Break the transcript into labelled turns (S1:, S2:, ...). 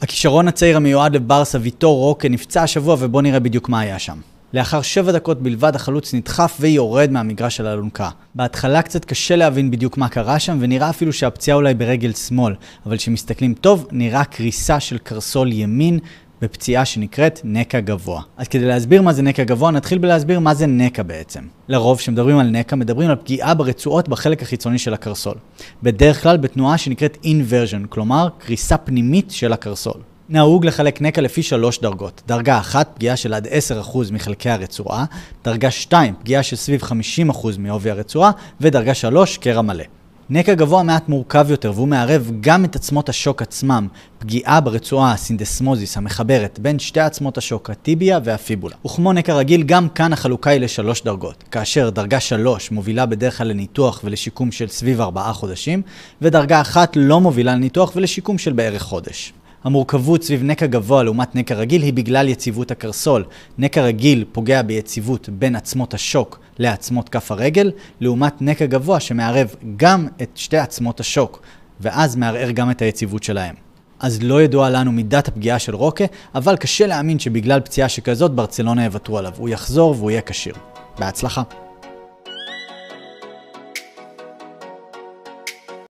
S1: הכישרון הצעיר המיועד לברסה ויטור רוקה נפצע השבוע ובואו נראה בדיוק מה היה שם. לאחר שבע דקות בלבד החלוץ נדחף ויורד מהמגרש של האלונקה. בהתחלה קצת קשה להבין בדיוק מה קרה שם ונראה אפילו שהפציעה אולי ברגל שמאל, אבל כשמסתכלים טוב נראה קריסה של קרסול ימין בפציעה שנקראת נקע גבוה. אז כדי להסביר מה זה נקע גבוה, נתחיל בלהסביר מה זה נקע בעצם. לרוב כשמדברים על נקע, מדברים על פגיעה ברצועות בחלק החיצוני של הקרסול. בדרך כלל בתנועה שנקראת inversion, כלומר קריסה פנימית של הקרסול. נהוג לחלק נקע לפי שלוש דרגות. דרגה אחת, פגיעה של עד 10% מחלקי הרצועה, דרגה 2, פגיעה של סביב 50% מעובי הרצועה, ודרגה 3, קרע מלא. נקע גבוה מעט מורכב יותר, והוא מערב גם את עצמות השוק עצמם, פגיעה ברצועה הסינדסמוזיס המחברת בין שתי עצמות השוק, הטיביה והפיבולה. וכמו נקע רגיל, גם כאן החלוקה היא לשלוש דרגות, כאשר דרגה שלוש מובילה בדרך כלל לניתוח ולשיקום של סביב ארבעה חודשים, ודרגה אחת לא מובילה לניתוח ולשיקום של בערך חודש. המורכבות סביב נקע גבוה לעומת נקע רגיל היא בגלל יציבות הקרסול. נקע רגיל פוגע ביציבות בין עצמות השוק לעצמות כף הרגל, לעומת נקע גבוה שמערב גם את שתי עצמות השוק, ואז מערער גם את היציבות שלהם. אז לא ידוע לנו מידת הפגיעה של רוקה, אבל קשה להאמין שבגלל פציעה שכזאת ברצלונה יוותרו עליו. הוא יחזור והוא יהיה כשיר. בהצלחה.